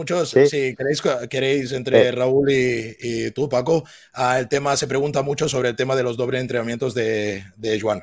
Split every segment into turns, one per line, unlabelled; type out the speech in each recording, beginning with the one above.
Muchos,
si queréis, queréis entre Raúl y, tú, Paco, el tema se pregunta mucho sobre el tema de los dobles entrenamientos de, Joan.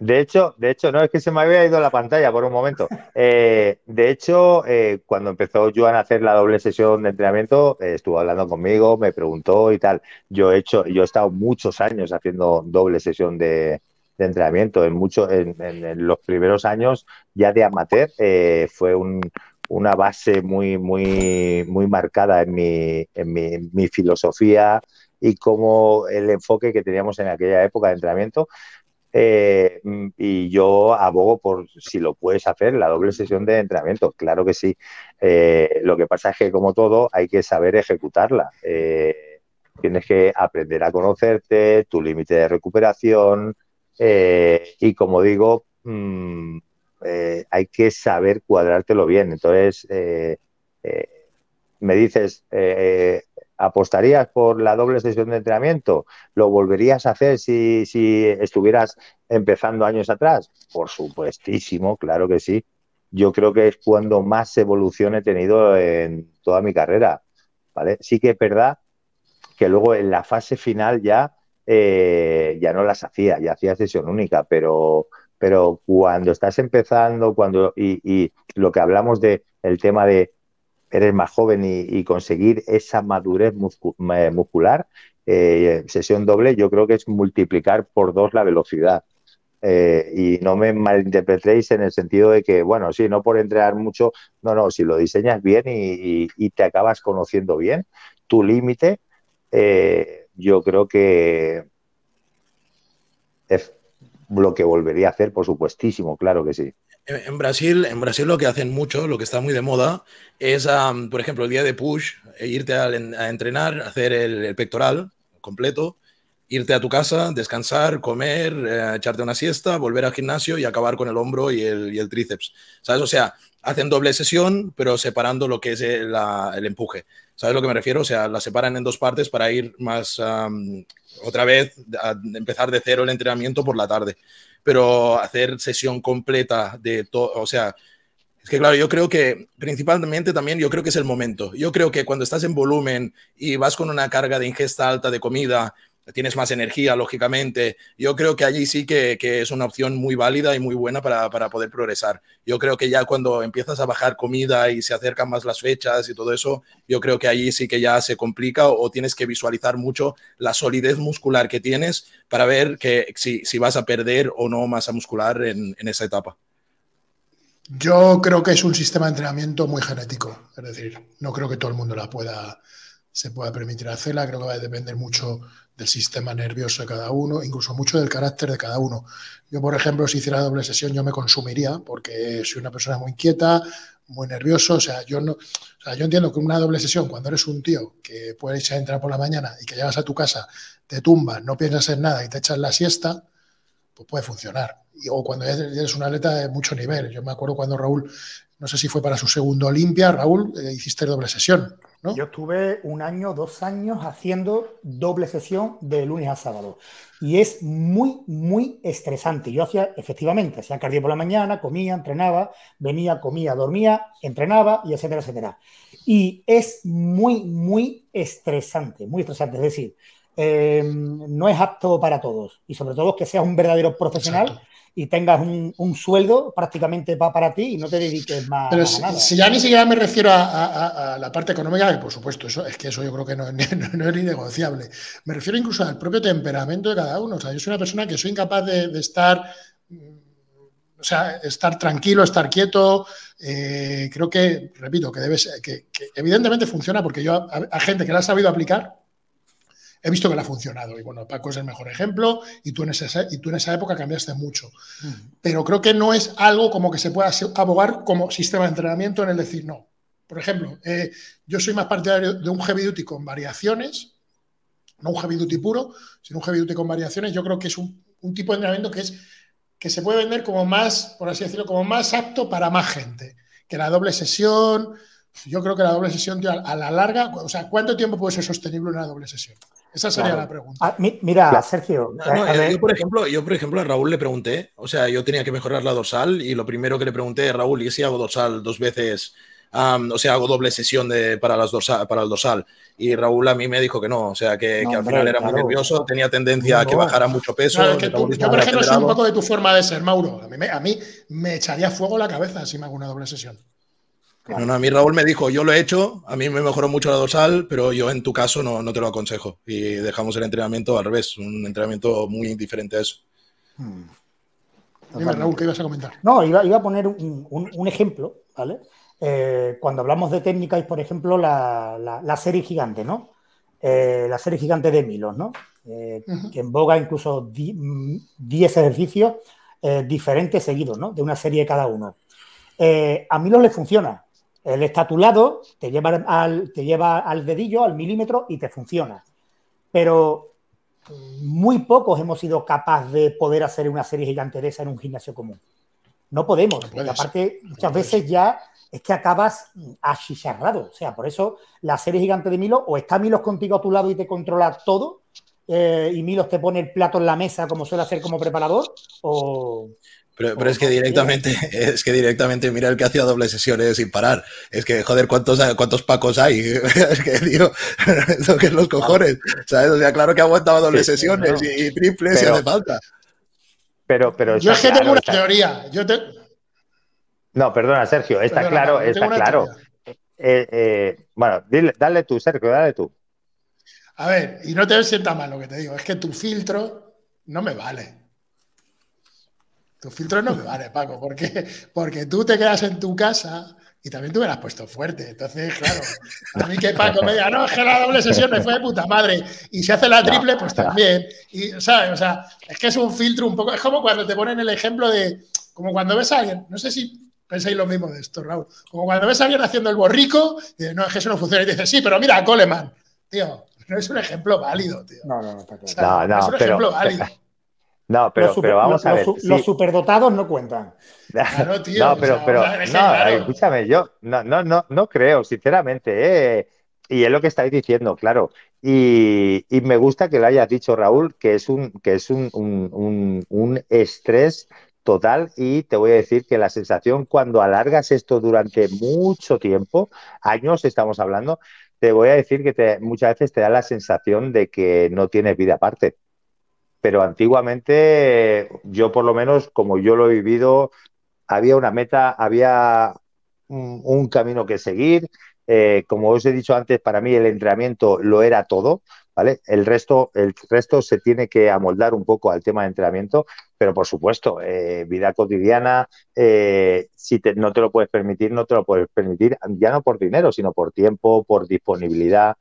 De hecho, de hecho, no es que se me había ido la pantalla por un momento. Eh, de hecho, eh, cuando empezó Joan a hacer la doble sesión de entrenamiento, eh, estuvo hablando conmigo, me preguntó y tal. Yo he hecho, yo he estado muchos años haciendo doble sesión de, entrenamiento. En en, los primeros años ya de amateur, fue un, una base muy, muy, muy marcada en mi, en mi, filosofía y como el enfoque que teníamos en aquella época de entrenamiento. Eh, mm, y yo abogo por si lo puedes hacer, la doble sesión de entrenamiento, claro que sí. Eh, lo que pasa es que, como todo, hay que saber ejecutarla. Eh, tienes que aprender a conocerte, tu límite de recuperación y, como digo, mm, hay que saber cuadrártelo bien. Entonces, eh, eh, me dices, eh, ¿apostarías por la doble sesión de entrenamiento? ¿Lo volverías a hacer si, estuvieras empezando años atrás? Por supuestísimo, claro que sí. Yo creo que es cuando más evolución he tenido en toda mi carrera. Sí que es verdad que luego en la fase final ya, ya no las hacía, ya hacía sesión única, pero, pero cuando estás empezando, cuando y, lo que hablamos de el tema de eres más joven y, conseguir esa madurez eh, muscular, eh, sesión doble, yo creo que es multiplicar por dos la velocidad. Eh, y no me malinterpretéis en el sentido de que, bueno, sí, no por entrenar mucho, no, no, si lo diseñas bien y, te acabas conociendo bien, tu límite, yo creo que lo que volvería a hacer, por supuestísimo, claro que sí.
En Brasil, en Brasil lo que hacen mucho, lo que está muy de moda, es, por ejemplo, el día de push, e irte a, entrenar, hacer el, pectoral completo, irte a tu casa, descansar, comer, eh, echarte una siesta, volver al gimnasio y acabar con el hombro y el, tríceps. ¿Sabes? O sea, hacen doble sesión, pero separando lo que es el empuje. ¿Sabes lo que me refiero? O sea, la separan en dos partes para ir más otra vez, a empezar de cero el entrenamiento por la tarde. Pero hacer sesión completa de todo, o sea, es que claro, yo creo que principalmente también yo creo que es el momento. Yo creo que cuando estás en volumen y vas con una carga de ingesta alta de comida tienes más energía, lógicamente. Yo creo que allí sí que, es una opción muy válida y muy buena para, poder progresar. Yo creo que ya cuando empiezas a bajar comida y se acercan más las fechas y todo eso, yo creo que allí sí que ya se complica o, tienes que visualizar mucho la solidez muscular que tienes para ver si, vas a perder o no masa muscular en, esa etapa.
Yo creo que es un sistema de entrenamiento muy genético, es decir, no creo que todo el mundo la pueda, se pueda permitir hacerla, creo que va a depender mucho del sistema nervioso de cada uno, incluso mucho del carácter de cada uno. Yo, por ejemplo, si hiciera doble sesión, yo me consumiría porque soy una persona muy inquieta, muy nervioso. O sea, yo no, sea, yo entiendo que una doble sesión, cuando eres un tío que puedes entrar por la mañana y que llegas a tu casa, te tumbas, no piensas en nada y te echas la siesta, pues puede funcionar. Y, o cuando eres un atleta de mucho nivel. Yo me acuerdo cuando Raúl, no sé si fue para su segundo Olimpia, Raúl, eh, hiciste doble sesión.
Yo estuve un año, dos años haciendo doble sesión de lunes a sábado. Y es muy, muy estresante. Yo hacía, efectivamente, hacía cardio por la mañana, comía, entrenaba, venía, comía, dormía, entrenaba, y etcétera, etcétera. Y es muy, muy estresante, muy estresante. Es decir, eh, no es apto para todos. Y sobre todo que seas un verdadero profesional y tengas un, sueldo prácticamente va para ti y no te dediques más. Pero si, ya
ni siquiera me refiero
a, la parte
económica, que por supuesto, eso, es que eso yo creo que no, es ni negociable. Me refiero incluso al propio temperamento de cada uno. O sea, yo soy una persona que soy incapaz de, estar. Mm, o sea, estar tranquilo, estar quieto, eh, creo que, repito, que debes, que, evidentemente funciona porque yo a gente que la ha sabido aplicar, he visto que le ha funcionado. Y bueno, Paco es el mejor ejemplo y tú en esa, y tú en esa época cambiaste mucho. Pero creo que no es algo como que se pueda abogar como sistema de entrenamiento en el decir no. Por ejemplo, eh, yo soy más partidario de un heavy duty con variaciones, no un heavy duty puro, sino un heavy duty con variaciones. Yo creo que es un, tipo de entrenamiento que es que se puede vender como más, por así decirlo, como más apto para más gente. Que la doble sesión, yo creo que la doble sesión, a, la larga, o sea, ¿cuánto tiempo puede ser sostenible una doble sesión?
Esa sería la pregunta.
Ah, mira,
Sergio.
yo, por ejemplo, yo, por ejemplo, a Raúl le pregunté, o sea, yo tenía que mejorar la dorsal y lo primero que le pregunté, a Raúl, ¿y si hago dorsal dos veces? o sea, hago doble sesión de, para, las para el dorsal. Y Raúl a mí me dijo que no, o sea, que, al final era muy nervioso, tenía tendencia a que bajara mucho peso. que yo, por ejemplo, soy un poco
de tu forma de ser, Mauro. A mí, a mí me echaría fuego la cabeza si me hago una doble sesión
a mí Raúl me dijo, yo lo he hecho, a mí me mejoró mucho la dorsal, pero yo en tu caso no, no te lo aconsejo. Y dejamos el entrenamiento al revés, un entrenamiento muy indiferente a eso. Hmm. Raúl,
¿qué ibas a comentar? No, iba, a poner un, ejemplo, ¿vale? Eh, cuando hablamos de técnicas, por ejemplo, la, serie gigante, ¿no? Eh, la serie gigante de Milos, ¿no? Eh, que emboga incluso 10 mm, ejercicios diferentes seguidos, ¿no? De una serie cada uno. a Milos le funciona, él está a tu lado, te lleva al, te lleva al dedillo, al milímetro y te funciona. Pero muy pocos hemos sido capaces de poder hacer una serie gigante de esa en un gimnasio común. No podemos, porque aparte muchas veces ya es que acabas achicharrado. O sea, por eso la serie gigante de Milos, o está Milos contigo a tu lado y te controla todo, eh, y Milos te pone el plato en la mesa como suele hacer como preparador, o,
pero, oh, es que directamente, es que directamente mira el que hacía doble sesiones sin parar. Es que, joder, ¿cuántos, cuántos pacos hay? Es que, tío, lo que es los cojones. O sea, claro que ha dobles sesiones
y, triples pero, si hace falta.
Pero, pero yo es que tengo una teoría. Yo No, perdona, Sergio, está claro, está claro. Eh, eh, bueno, dale tú, Sergio, dale tú.
A ver, y no te sienta mal lo que te digo, es que tu filtro no me vale. Tu filtro no me vale, Paco, porque, porque tú te quedas en tu casa y también tú me has puesto fuerte. Entonces, claro, a mí que Paco me diga, no, es que la doble sesión me fue de puta madre. Y si hace la triple, pues también. Y, ¿sabes? O sea, es que es un filtro un poco. Es como cuando te ponen el ejemplo de. Como cuando ves a alguien, no sé si pensáis lo mismo de esto, Raúl. Como cuando ves a alguien haciendo el borrico, y no, es que eso no funciona. Y dices, sí, pero mira Coleman. Tío, no es un ejemplo válido, tío. No, no, no,
está claro. es un ejemplo válido. No, pero, vamos a ver. Los,
superdotados no cuentan.
no, pero, pero escúchame, yo no, no, no, creo, sinceramente. ¿eh? y es lo que estáis diciendo, claro. Y, me gusta que lo hayas dicho, Raúl, que es un, que es un, estrés total y te voy a decir que la sensación cuando alargas esto durante mucho tiempo, años estamos hablando, te voy a decir que muchas veces te da la sensación de que no tienes vida aparte pero antiguamente yo por lo menos, como yo lo he vivido, había una meta, había un, camino que seguir. Eh, como os he dicho antes, para mí el entrenamiento lo era todo, ¿vale? El resto, el resto se tiene que amoldar un poco al tema de entrenamiento, pero por supuesto, eh, vida cotidiana, eh, si no te lo puedes permitir, no te lo puedes permitir, ya no por dinero, sino por tiempo, por disponibilidad,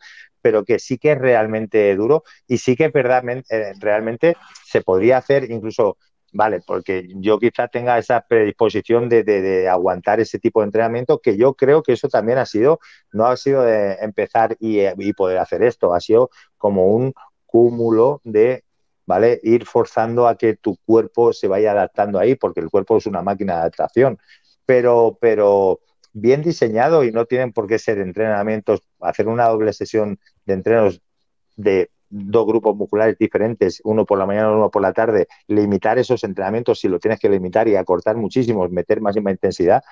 pero que sí que es realmente duro y sí que eh, realmente se podría hacer incluso, vale, porque yo quizá tenga esa predisposición de, aguantar ese tipo de entrenamiento, que yo creo que eso también ha sido, no ha sido de empezar y, eh, y poder hacer esto, ha sido como un cúmulo de ¿vale? Ir forzando a que tu cuerpo se vaya adaptando ahí, porque el cuerpo es una máquina de adaptación. Pero, pero bien diseñado y no tienen por qué ser entrenamientos, hacer una doble sesión de entrenos de dos grupos musculares diferentes, uno por la mañana, uno por la tarde, limitar esos entrenamientos si lo tienes que limitar y acortar muchísimo, meter máxima intensidad,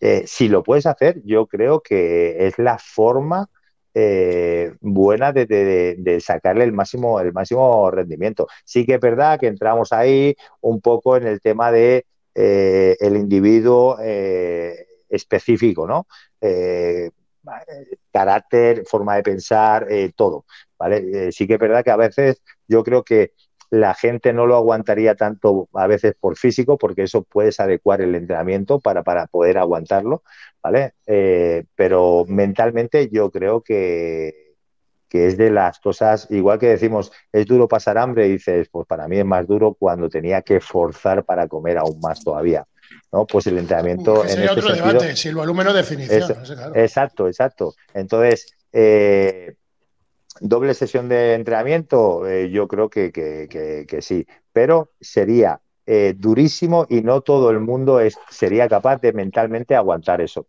eh, si lo puedes hacer, yo creo que es la forma eh, buena de, sacarle el máximo, el máximo rendimiento. Sí que es verdad que entramos ahí un poco en el tema de eh, el individuo específico, ¿no? carácter, forma de pensar, eh, todo. ¿vale? Eh, sí que es verdad que a veces yo creo que la gente no lo aguantaría tanto a veces por físico, porque eso puedes adecuar el entrenamiento para, para poder aguantarlo, ¿vale? Eh, pero mentalmente yo creo que, que es de las cosas, igual que decimos, es duro pasar hambre, dices, pues para mí es más duro cuando tenía que forzar para comer aún más todavía. ¿no? Pues el entrenamiento en sería este otro debate,
si el volumen definición.
Exacto, exacto. Entonces, eh, doble sesión de entrenamiento, eh, yo creo que, sí, pero sería eh, durísimo y no todo el mundo sería capaz de mentalmente aguantar eso.